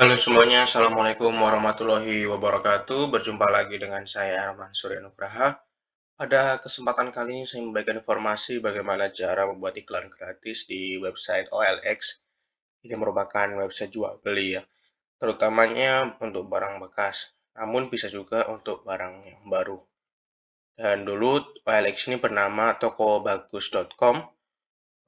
Halo semuanya, Assalamualaikum warahmatullahi wabarakatuh. Berjumpa lagi dengan saya Arman Surya Nugraha. Pada kesempatan kali ini saya memberikan informasi bagaimana cara membuat iklan gratis di website OLX. Ini merupakan website jual beli ya, terutamanya untuk barang bekas, namun bisa juga untuk barang yang baru. Dan dulu OLX ini bernama tokobagus.com,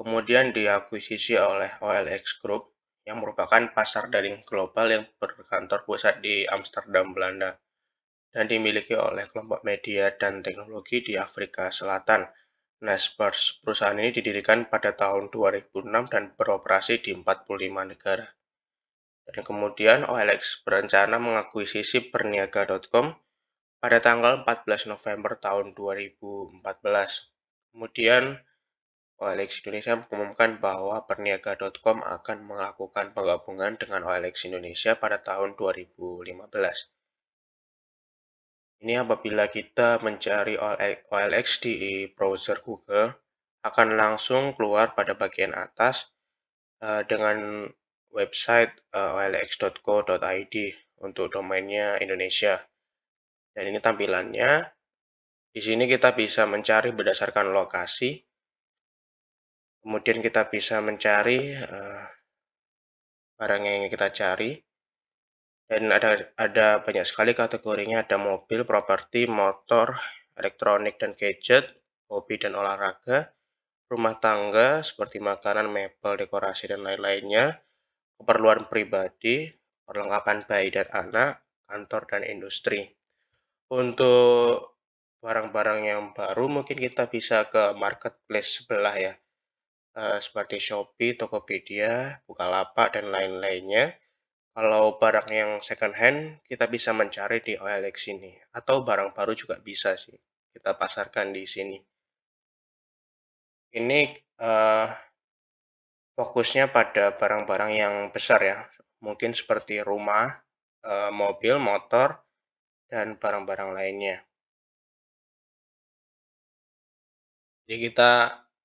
kemudian diakuisisi oleh OLX Group yang merupakan pasar daring global yang berkantor pusat di Amsterdam, Belanda, dan dimiliki oleh kelompok media dan teknologi di Afrika Selatan. Naspers, perusahaan ini didirikan pada tahun 2006 dan beroperasi di 45 negara. Dan kemudian OLX berencana mengakuisisi Perniaga.com pada tanggal 14 November tahun 2014. Kemudian OLX Indonesia mengumumkan bahwa perniaga.com akan melakukan penggabungan dengan OLX Indonesia pada tahun 2015. Ini apabila kita mencari OLX di browser Google, akan langsung keluar pada bagian atas eh, dengan website eh, olx.co.id untuk domainnya Indonesia. Dan ini tampilannya. Di sini kita bisa mencari berdasarkan lokasi, kemudian kita bisa mencari eh, barang yang kita cari dan ada ada banyak sekali kategorinya ada mobil, properti, motor, elektronik dan gadget, hobi dan olahraga, rumah tangga seperti makanan, mebel, dekorasi dan lain-lainnya, keperluan pribadi, perlengkapan bayi dan anak, kantor dan industri. Untuk barang-barang yang baru mungkin kita bisa ke marketplace sebelah ya. Eh, seperti Shopee, Tokopedia, Bukalapak, dan lain-lainnya. Kalau barang yang second hand, kita bisa mencari di OLX ini. Atau barang baru juga bisa sih. Kita pasarkan di sini. Ini uh, fokusnya pada barang-barang yang besar ya. Mungkin seperti rumah, uh, mobil, motor, dan barang-barang lainnya. Jadi kita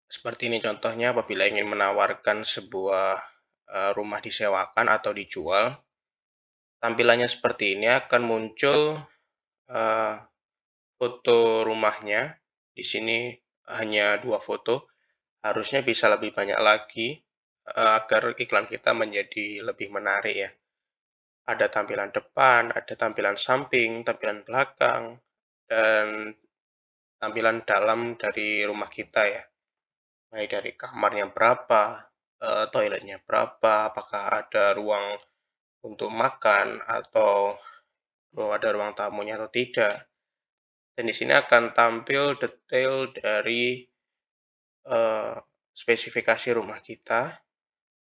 seperti ini contohnya apabila ingin menawarkan sebuah eh, rumah disewakan atau dijual. Tampilannya seperti ini akan muncul eh, foto rumahnya. Di sini hanya dua foto. Harusnya bisa lebih banyak lagi eh, agar iklan kita menjadi lebih menarik ya. Ada tampilan depan, ada tampilan samping, tampilan belakang, dan tampilan dalam dari rumah kita ya mulai dari kamarnya berapa, eh, toiletnya berapa, apakah ada ruang untuk makan atau bahwa ada ruang tamunya atau tidak. Dan di sini akan tampil detail dari uh, spesifikasi rumah kita.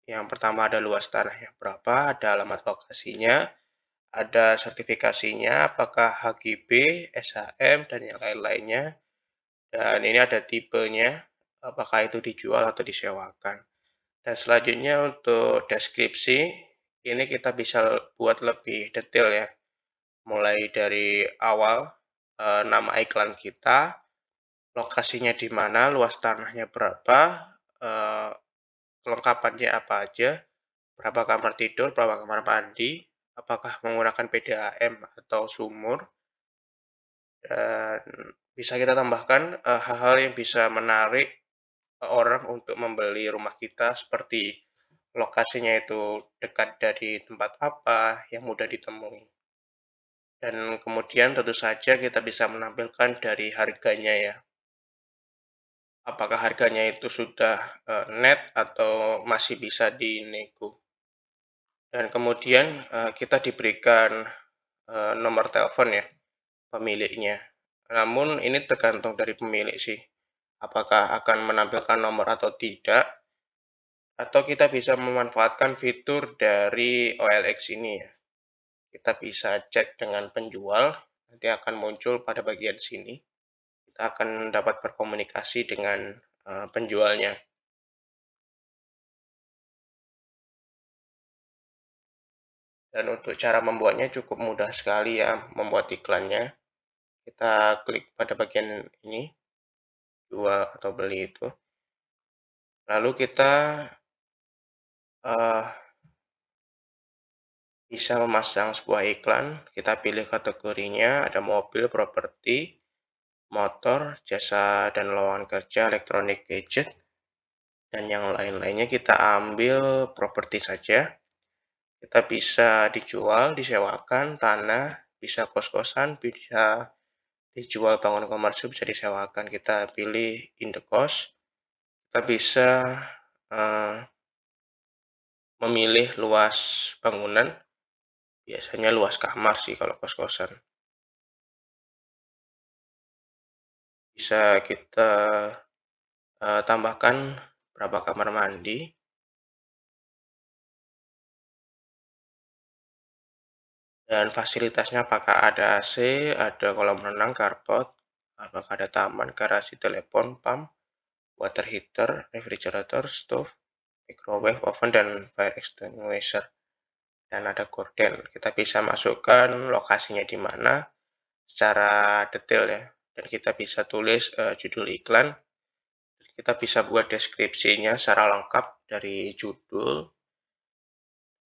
Yang pertama ada luas tanahnya berapa, ada alamat lokasinya, ada sertifikasinya, apakah HGB, SHM, dan yang lain-lainnya. Dan ini ada tipenya, apakah itu dijual atau disewakan. Dan selanjutnya untuk deskripsi, ini kita bisa buat lebih detail ya. Mulai dari awal, e, nama iklan kita, lokasinya di mana, luas tanahnya berapa, e, eh, kelengkapannya apa aja, berapa kamar tidur, berapa kamar mandi, apakah menggunakan PDAM atau sumur, dan bisa kita tambahkan eh, hal-hal e, yang bisa menarik orang untuk membeli rumah kita seperti lokasinya itu dekat dari tempat apa yang mudah ditemui. Dan kemudian tentu saja kita bisa menampilkan dari harganya ya. Apakah harganya itu sudah eh, net atau masih bisa dinego. Dan kemudian eh, kita diberikan eh, nomor telepon ya pemiliknya. Namun ini tergantung dari pemilik sih apakah akan menampilkan nomor atau tidak atau kita bisa memanfaatkan fitur dari OLX ini ya. Kita bisa cek dengan penjual, nanti akan muncul pada bagian sini. Kita akan dapat berkomunikasi dengan eh, penjualnya. Dan untuk cara membuatnya cukup mudah sekali ya, membuat iklannya. Kita klik pada bagian ini, jual atau beli itu. Lalu kita uh, bisa memasang sebuah iklan, kita pilih kategorinya, ada mobil, properti, motor, jasa dan lowongan kerja, elektronik gadget, dan yang lain-lainnya kita ambil properti saja. Kita bisa dijual, disewakan, tanah, bisa kos-kosan, bisa dijual bangunan komersil bisa disewakan kita pilih indekos kita bisa uh, memilih luas bangunan biasanya luas kamar sih kalau kos-kosan bisa kita uh, tambahkan berapa kamar mandi Dan fasilitasnya apakah ada AC, ada kolam renang, karpot, apakah ada taman, garasi, telepon, pump, water heater, refrigerator, stove, microwave, oven, dan fire extinguisher. Dan ada gorden. Kita bisa masukkan lokasinya di mana secara detail ya. Dan kita bisa tulis uh, judul iklan. Kita bisa buat deskripsinya secara lengkap dari judul,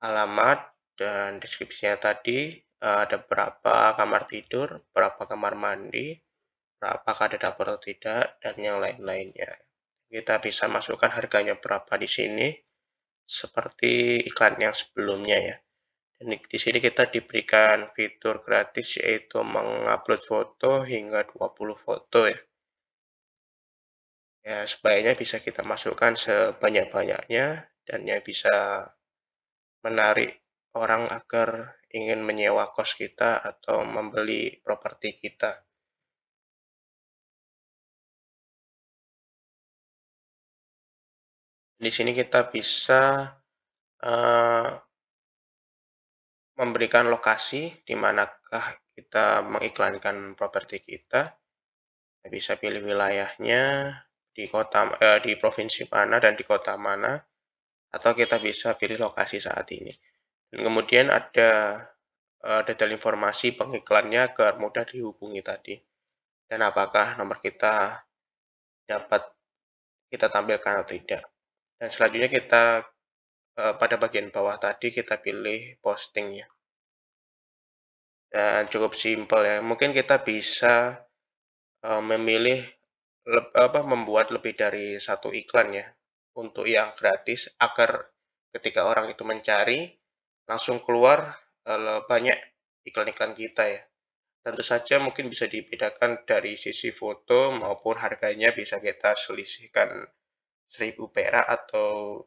alamat, dan deskripsinya tadi eh, ada berapa kamar tidur, berapa kamar mandi, berapa ada dapur atau tidak, dan yang lain-lainnya. Kita bisa masukkan harganya berapa di sini, seperti iklan yang sebelumnya ya. Dan di sini kita diberikan fitur gratis yaitu mengupload foto hingga 20 foto ya. Ya, sebaiknya bisa kita masukkan sebanyak-banyaknya dan yang bisa menarik orang agar ingin menyewa kos kita atau membeli properti kita. Di sini kita bisa uh, memberikan lokasi di manakah kita mengiklankan properti kita. Kita bisa pilih wilayahnya di kota eh, di provinsi mana dan di kota mana atau kita bisa pilih lokasi saat ini. Dan kemudian ada uh, detail informasi pengiklannya agar mudah dihubungi tadi. Dan apakah nomor kita dapat kita tampilkan atau tidak. Dan selanjutnya kita uh, pada bagian bawah tadi kita pilih postingnya. Dan cukup simpel ya. Mungkin kita bisa uh, memilih apa membuat lebih dari satu iklan ya untuk yang gratis agar ketika orang itu mencari langsung keluar eh, banyak iklan-iklan kita ya. Tentu saja mungkin bisa dibedakan dari sisi foto maupun harganya bisa kita selisihkan 1000 perak atau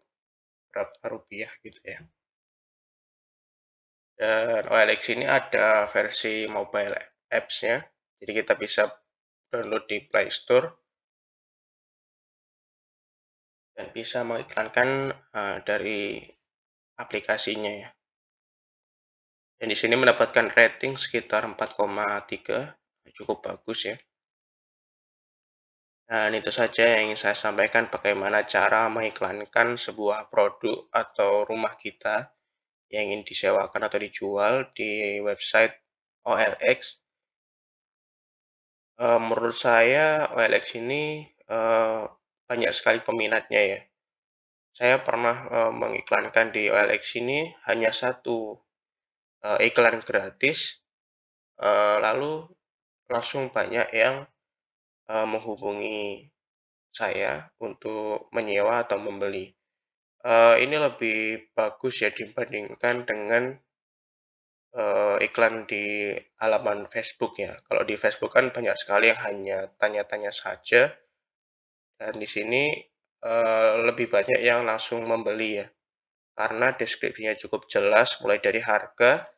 berapa rupiah gitu ya. Dan OLX ini ada versi mobile apps-nya. Jadi kita bisa download di Play Store dan bisa mengiklankan uh, dari aplikasinya ya. Dan di sini mendapatkan rating sekitar 4,3, cukup bagus ya. Nah itu saja yang ingin saya sampaikan bagaimana cara mengiklankan sebuah produk atau rumah kita yang ingin disewakan atau dijual di website OLX. E, menurut saya OLX ini e, banyak sekali peminatnya ya. Saya pernah e, mengiklankan di OLX ini hanya satu uh, iklan gratis uh, lalu langsung banyak yang uh, menghubungi saya untuk menyewa atau membeli uh, ini lebih bagus ya dibandingkan dengan uh, iklan di halaman Facebook ya. Kalau di Facebook kan banyak sekali yang hanya tanya-tanya saja, dan di sini uh, lebih banyak yang langsung membeli ya karena deskripsinya cukup jelas mulai dari harga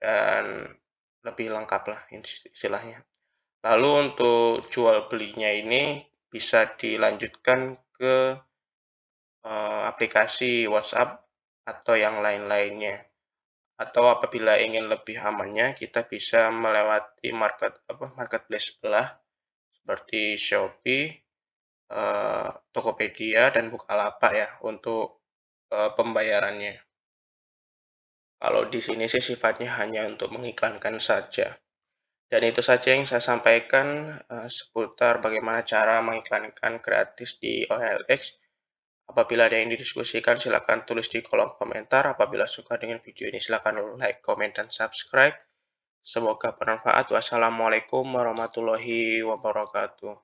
dan lebih lengkap lah istilahnya. Lalu untuk jual belinya ini bisa dilanjutkan ke eh, aplikasi WhatsApp atau yang lain-lainnya. Atau apabila ingin lebih amannya kita bisa melewati market apa marketplace sebelah seperti Shopee Eh, Tokopedia dan Bukalapak ya untuk eh, pembayarannya. Kalau di sini sih sifatnya hanya untuk mengiklankan saja. Dan itu saja yang saya sampaikan eh, seputar bagaimana cara mengiklankan gratis di OLX. Apabila ada yang didiskusikan, silakan tulis di kolom komentar. Apabila suka dengan video ini, silakan like, komen, dan subscribe. Semoga bermanfaat. Wassalamualaikum warahmatullahi wabarakatuh.